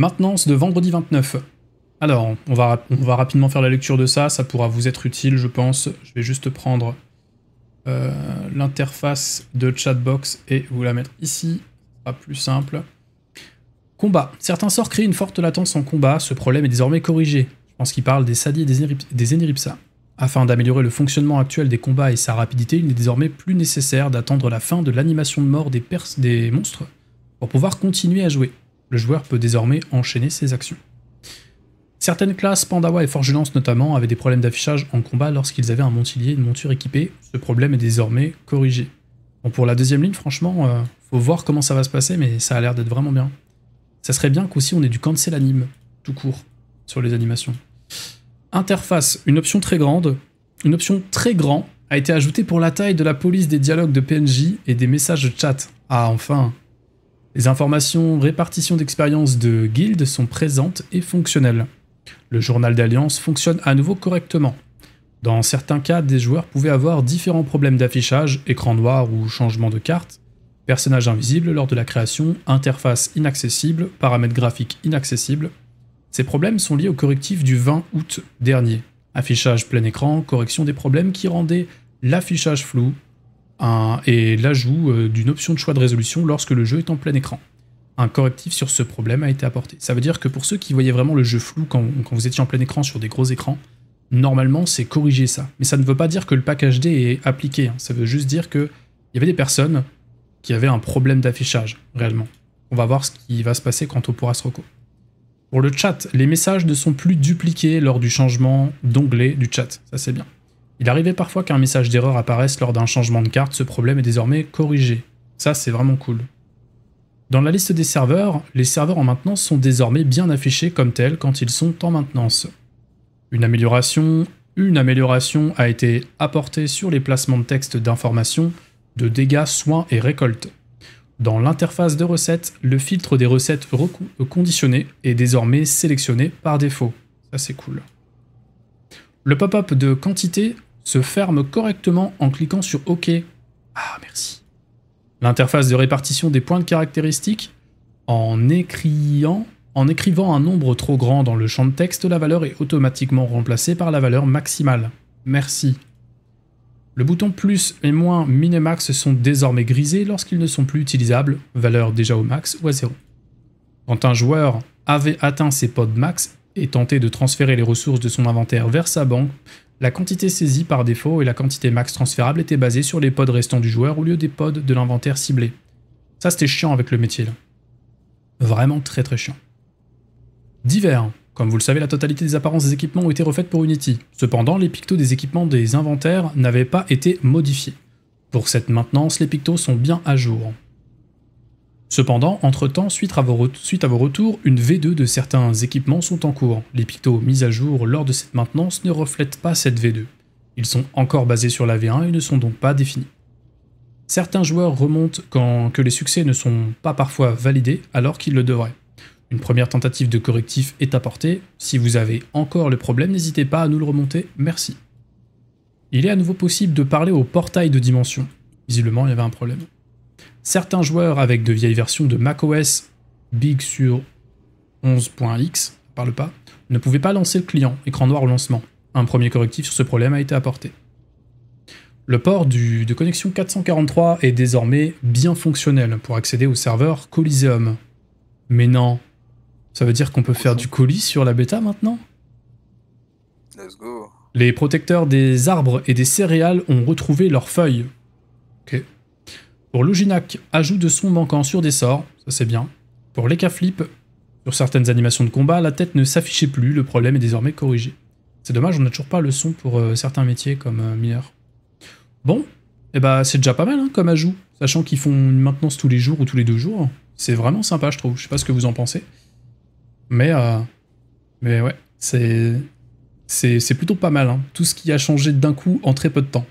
Maintenance de vendredi 29. Alors, on va, on va rapidement faire la lecture de ça, ça pourra vous être utile, je pense. Je vais juste prendre euh, l'interface de chatbox et vous la mettre ici, Pas plus simple. Combat. Certains sorts créent une forte latence en combat, ce problème est désormais corrigé. Je pense qu'il parle des Sadi et des Eniripsa. Afin d'améliorer le fonctionnement actuel des combats et sa rapidité, il n'est désormais plus nécessaire d'attendre la fin de l'animation de mort des, des monstres pour pouvoir continuer à jouer. Le joueur peut désormais enchaîner ses actions. Certaines classes, Pandawa et Forgelance notamment, avaient des problèmes d'affichage en combat lorsqu'ils avaient un montilier une monture équipée. Ce problème est désormais corrigé. Bon, pour la deuxième ligne, franchement, euh, faut voir comment ça va se passer, mais ça a l'air d'être vraiment bien. Ça serait bien qu'aussi on ait du cancel anime, tout court, sur les animations. Interface, une option très grande. Une option très grand a été ajoutée pour la taille de la police des dialogues de PNJ et des messages de chat. Ah, enfin les informations répartition d'expérience de guildes sont présentes et fonctionnelles. Le journal d'alliance fonctionne à nouveau correctement. Dans certains cas, des joueurs pouvaient avoir différents problèmes d'affichage, écran noir ou changement de carte, personnage invisible lors de la création, interface inaccessible, paramètres graphiques inaccessibles. Ces problèmes sont liés au correctif du 20 août dernier. Affichage plein écran, correction des problèmes qui rendaient l'affichage flou, et l'ajout euh, d'une option de choix de résolution lorsque le jeu est en plein écran. Un correctif sur ce problème a été apporté. Ça veut dire que pour ceux qui voyaient vraiment le jeu flou quand, vous étiez en plein écran sur des gros écrans, normalement c'est corrigé ça. Mais ça ne veut pas dire que le pack HD est appliqué, hein. ça veut juste dire qu'il y avait des personnes qui avaient un problème d'affichage réellement. On va voir ce qui va se passer quand on pourra se Pour le chat, les messages ne sont plus dupliqués lors du changement d'onglet du chat, ça c'est bien. Il arrivait parfois qu'un message d'erreur apparaisse lors d'un changement de carte, ce problème est désormais corrigé. Ça, c'est vraiment cool. Dans la liste des serveurs, les serveurs en maintenance sont désormais bien affichés comme tels quand ils sont en maintenance. Une amélioration, une amélioration a été apportée sur les placements de texte d'information de dégâts, soins et récoltes. Dans l'interface de recettes, le filtre des recettes conditionnées est désormais sélectionné par défaut. Ça c'est cool. Le pop-up de quantité se ferme correctement en cliquant sur OK. Ah, merci. L'interface de répartition des points de caractéristiques, en, en écrivant un nombre trop grand dans le champ de texte, la valeur est automatiquement remplacée par la valeur maximale. Merci. Le bouton plus et moins minimax sont désormais grisés lorsqu'ils ne sont plus utilisables, valeur déjà au max ou à zéro. Quand un joueur avait atteint ses pods max et tenté de transférer les ressources de son inventaire vers sa banque, la quantité saisie par défaut et la quantité max transférable étaient basées sur les pods restants du joueur au lieu des pods de l'inventaire ciblé. Ça c'était chiant avec le métier là. Vraiment très très chiant. Divers. Comme vous le savez, la totalité des apparences des équipements ont été refaites pour Unity. Cependant, les pictos des équipements des inventaires n'avaient pas été modifiés. Pour cette maintenance, les pictos sont bien à jour. Cependant, entre-temps, suite, à vos retours, une V2 de certains équipements sont en cours. Les pictos mis à jour lors de cette maintenance ne reflètent pas cette V2. Ils sont encore basés sur la V1 et ne sont donc pas définis. Certains joueurs remontent quand que les succès ne sont pas parfois validés alors qu'ils le devraient. Une première tentative de correctif est apportée. Si vous avez encore le problème, n'hésitez pas à nous le remonter, merci. Il est à nouveau possible de parler au portail de dimension. Visiblement, il y avait un problème. Certains joueurs avec de vieilles versions de macOS Big sur 11.x, parle pas, ne pouvaient pas lancer le client, écran noir au lancement. Un premier correctif sur ce problème a été apporté. Le port du, de connexion 443 est désormais bien fonctionnel pour accéder au serveur Coliseum. Mais non, ça veut dire qu'on peut faire du colis sur la bêta maintenant Les protecteurs des arbres et des céréales ont retrouvé leurs feuilles. Pour Loginac, ajout de son manquant sur des sorts, ça c'est bien. Pour Lekaflip, sur certaines animations de combat, la tête ne s'affichait plus, le problème est désormais corrigé. C'est dommage, on n'a toujours pas le son pour euh, certains métiers comme euh, mineur. Bon, et eh bah c'est déjà pas mal hein, comme ajout, sachant qu'ils font une maintenance tous les jours ou tous les deux jours. C'est vraiment sympa, je trouve. Je sais pas ce que vous en pensez. Mais, euh, mais ouais, c'est, c'est, plutôt pas mal. Hein. Tout ce qui a changé d'un coup en très peu de temps.